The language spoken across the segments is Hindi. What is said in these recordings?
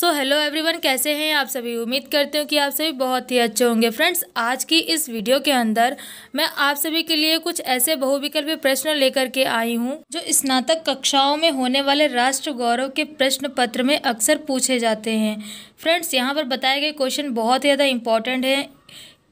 सो हेलो एवरीवन कैसे हैं आप सभी उम्मीद करते हो कि आप सभी बहुत ही अच्छे होंगे फ्रेंड्स आज की इस वीडियो के अंदर मैं आप सभी के लिए कुछ ऐसे बहुविकल्पी प्रश्न लेकर के आई हूं जो स्नातक कक्षाओं में होने वाले राष्ट्र गौरव के प्रश्न पत्र में अक्सर पूछे जाते हैं फ्रेंड्स यहाँ पर बताए गए क्वेश्चन बहुत ज़्यादा इंपॉर्टेंट हैं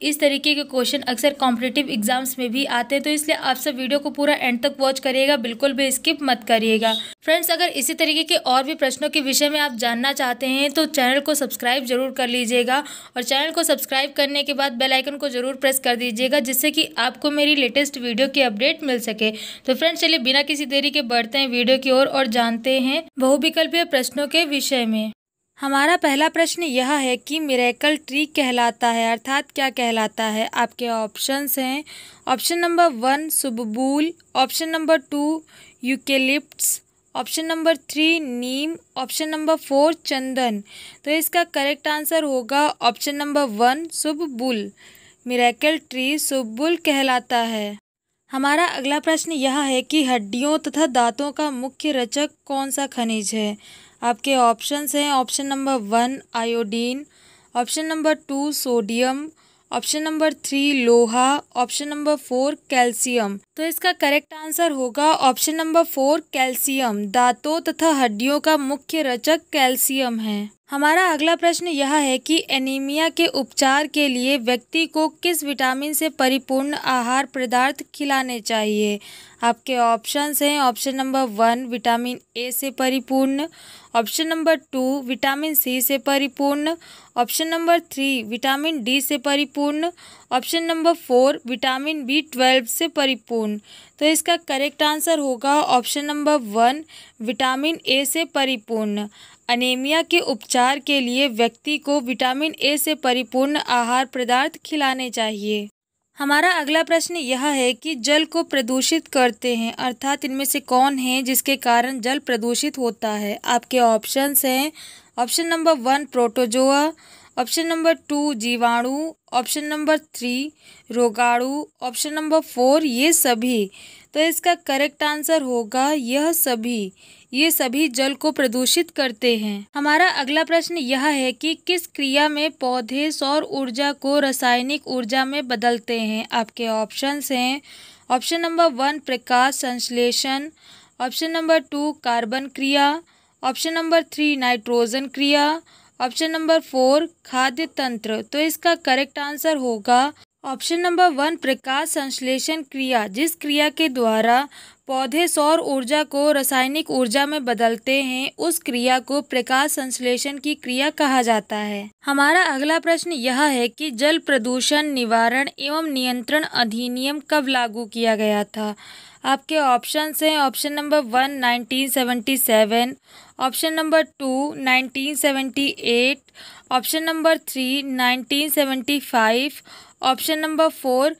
इस तरीके के क्वेश्चन अक्सर कॉम्पिटेटिव एग्जाम्स में भी आते हैं तो इसलिए आप सब वीडियो को पूरा एंड तक वॉच करिएगा बिल्कुल भी स्किप मत करिएगा फ्रेंड्स अगर इसी तरीके के और भी प्रश्नों के विषय में आप जानना चाहते हैं तो चैनल को सब्सक्राइब जरूर कर लीजिएगा और चैनल को सब्सक्राइब करने के बाद बेलाइकन को जरूर प्रेस कर दीजिएगा जिससे कि आपको मेरी लेटेस्ट वीडियो की अपडेट मिल सके तो फ्रेंड्स चलिए बिना किसी देरी के बढ़ते हैं वीडियो की ओर और जानते हैं बहुविकल्पीय प्रश्नों के विषय में हमारा पहला प्रश्न यह है कि मिरेकल ट्री कहलाता है अर्थात क्या कहलाता है आपके ऑप्शंस हैं ऑप्शन नंबर वन सुबबूल option number two eucalyptus option number three नीम ऑप्शन नंबर फोर चंदन तो इसका करेक्ट आंसर होगा ऑप्शन नंबर वन सुबबुल मिरेकल ट्री बुल कहलाता है हमारा अगला प्रश्न यह है कि हड्डियों तथा दांतों का मुख्य रचक कौन सा खनिज है आपके ऑप्शंस हैं option number one iodine option number two sodium option number three लोहा ऑप्शन नंबर फोर कैल्शियम तो इसका करेक्ट आंसर होगा ऑप्शन नंबर फोर कैल्शियम दांतों तथा हड्डियों का मुख्य रचक कैल्शियम है हमारा अगला प्रश्न यह है कि एनीमिया के उपचार के लिए व्यक्ति को किस विटामिन से परिपूर्ण आहार पदार्थ खिलाने चाहिए आपके ऑप्शंस हैं option number one vitamin A से परिपूर्ण option number two vitamin C से परिपूर्ण option number three vitamin D से परिपूर्ण option number four vitamin B twelve से परिपूर्ण खून तो इसका करेक्ट आंसर होगा option number one vitamin A से परिपूर्ण अनेमिया के उपचार के लिए व्यक्ति को विटामिन ए से परिपूर्ण आहार पदार्थ खिलाने चाहिए हमारा अगला प्रश्न यह है कि जल को प्रदूषित करते हैं अर्थात इनमें से कौन है जिसके कारण जल प्रदूषित होता है आपके ऑप्शंस हैं option number one protozoa option number two जीवाणु ऑप्शन नंबर थ्री रोगाणु ऑप्शन नंबर फोर ये सभी तो इसका करेक्ट आंसर होगा यह सभी ये सभी जल को प्रदूषित करते हैं हमारा अगला प्रश्न यह है कि किस क्रिया में पौधे सौर ऊर्जा को रासायनिक ऊर्जा में बदलते हैं आपके ऑप्शंस हैं ऑप्शन नंबर वन प्रकाश संश्लेषण ऑप्शन नंबर टू कार्बन क्रिया ऑप्शन नंबर थ्री नाइट्रोजन क्रिया ऑप्शन नंबर फोर खाद्य तंत्र तो इसका करेक्ट आंसर होगा ऑप्शन नंबर वन प्रकाश संश्लेषण क्रिया जिस क्रिया के द्वारा पौधे सौर ऊर्जा को रासायनिक ऊर्जा में बदलते हैं उस क्रिया को प्रकाश संश्लेषण की क्रिया कहा जाता है हमारा अगला प्रश्न यह है कि जल प्रदूषण निवारण एवं नियंत्रण अधिनियम कब लागू किया गया था आपके ऑप्शन हैं option number one 1977, option number two 1978, option number three 1975, option number four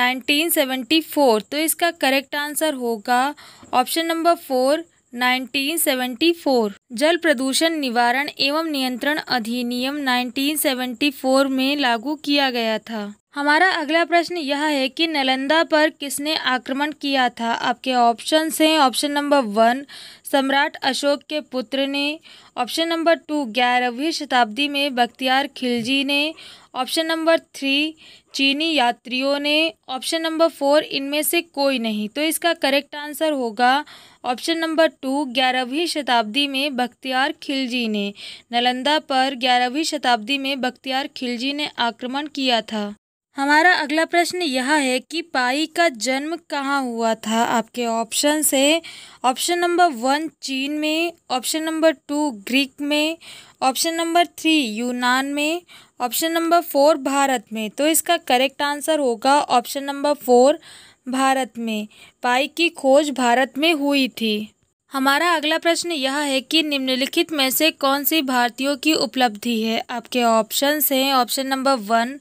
nineteen seventy four तो इसका करेक्ट आंसर होगा का ऑप्शन नंबर फोर 1974 जल प्रदूषण निवारण एवं नियंत्रण अधिनियम 1974 में लागू किया गया था हमारा अगला प्रश्न यह है कि नलंदा पर किसने आक्रमण किया था आपके ऑप्शन हैं ऑप्शन नंबर वन सम्राट अशोक के पुत्र ने ऑप्शन नंबर टू ग्यारहवीं शताब्दी में बख्तियार खिलजी ने ऑप्शन नंबर थ्री चीनी यात्रियों ने ऑप्शन नंबर फोर इनमें से कोई नहीं तो इसका करेक्ट आंसर होगा ऑप्शन नंबर टू ग्यारहवीं शताब्दी में बख्तियार खिलजी ने नलंदा पर ग्यारहवीं शताब्दी में बख्तियार खिलजी ने आक्रमण किया था हमारा अगला प्रश्न यह है कि पाई का जन्म कहाँ हुआ था आपके ऑप्शन है ऑप्शन नंबर वन चीन में ऑप्शन नंबर टू ग्रीक में ऑप्शन नंबर थ्री यूनान में ऑप्शन नंबर फोर भारत में तो इसका करेक्ट आंसर होगा ऑप्शन नंबर फोर भारत में पाई की खोज भारत में हुई थी हमारा अगला प्रश्न यह है कि निम्नलिखित में से कौन सी भारतीयों की उपलब्धि है आपके ऑप्शंस हैं ऑप्शन नंबर वन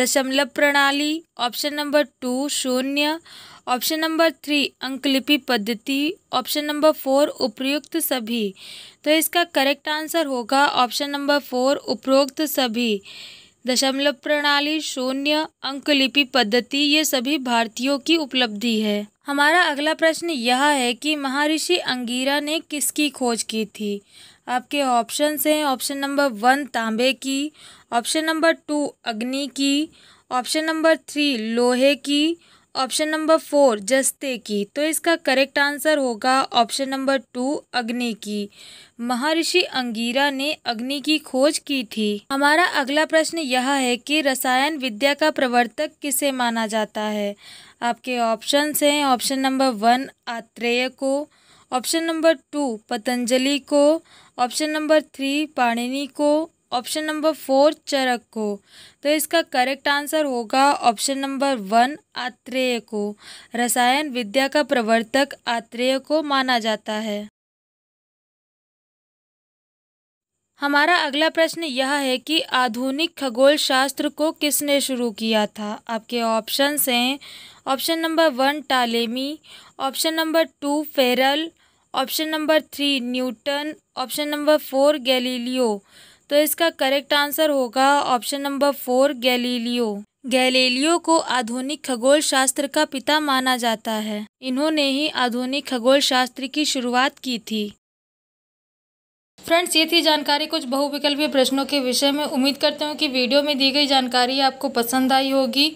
दशमलव प्रणाली ऑप्शन नंबर टू शून्य ऑप्शन नंबर थ्री अंकलिपि पद्धति ऑप्शन नंबर फोर उपयुक्त सभी तो इसका करेक्ट आंसर होगा ऑप्शन नंबर फोर उपरोक्त सभी दशमलव प्रणाली शून्य अंक लिपि पद्धति ये सभी भारतीयों की उपलब्धि है हमारा अगला प्रश्न यह है कि महर्षि अंगीरा ने किसकी खोज की थी आपके ऑप्शन हैं ऑप्शन नंबर वन तांबे की ऑप्शन नंबर टू अग्नि की ऑप्शन नंबर थ्री लोहे की ऑप्शन नंबर फोर जस्ते की तो इसका करेक्ट आंसर होगा ऑप्शन नंबर टू अग्नि की महर्षि अंगीरा ने अग्नि की खोज की थी हमारा अगला प्रश्न यह है कि रसायन विद्या का प्रवर्तक किसे माना जाता है आपके ऑप्शन हैं ऑप्शन नंबर वन आत्रेय को ऑप्शन नंबर टू पतंजलि को ऑप्शन नंबर थ्री पाणिनि को ऑप्शन नंबर फोर चरक को तो इसका करेक्ट आंसर होगा ऑप्शन नंबर वन आत्रेय को रसायन विद्या का प्रवर्तक आत्रेय को माना जाता है हमारा अगला प्रश्न यह है कि आधुनिक खगोल शास्त्र को किसने शुरू किया था आपके ऑप्शंस हैं option number one Ptolemy option number two Ferrel option number three Newton option number four Galileo तो इसका करेक्ट आंसर होगा option number four Galileo Galileo को आधुनिक खगोल शास्त्र का पिता माना जाता है इन्होंने ही आधुनिक खगोल शास्त्र की शुरुआत की थी फ्रेंड्स ये थी जानकारी कुछ बहुविकल्पीय प्रश्नों के विषय में उम्मीद करते हूँ कि वीडियो में दी गई जानकारी आपको पसंद आई होगी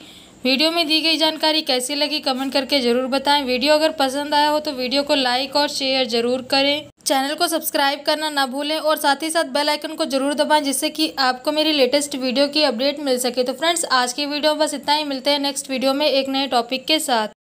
वीडियो में दी गई जानकारी कैसी लगी कमेंट करके ज़रूर बताएं वीडियो अगर पसंद आया हो तो वीडियो को लाइक और शेयर ज़रूर करें चैनल को सब्सक्राइब करना ना भूलें और साथ ही साथ बेल आइकन को जरूर दबाएं जिससे कि आपको मेरी लेटेस्ट वीडियो की अपडेट मिल सके तो फ्रेंड्स आज की वीडियो बस इतना ही मिलते हैं नेक्स्ट वीडियो में एक नए टॉपिक के साथ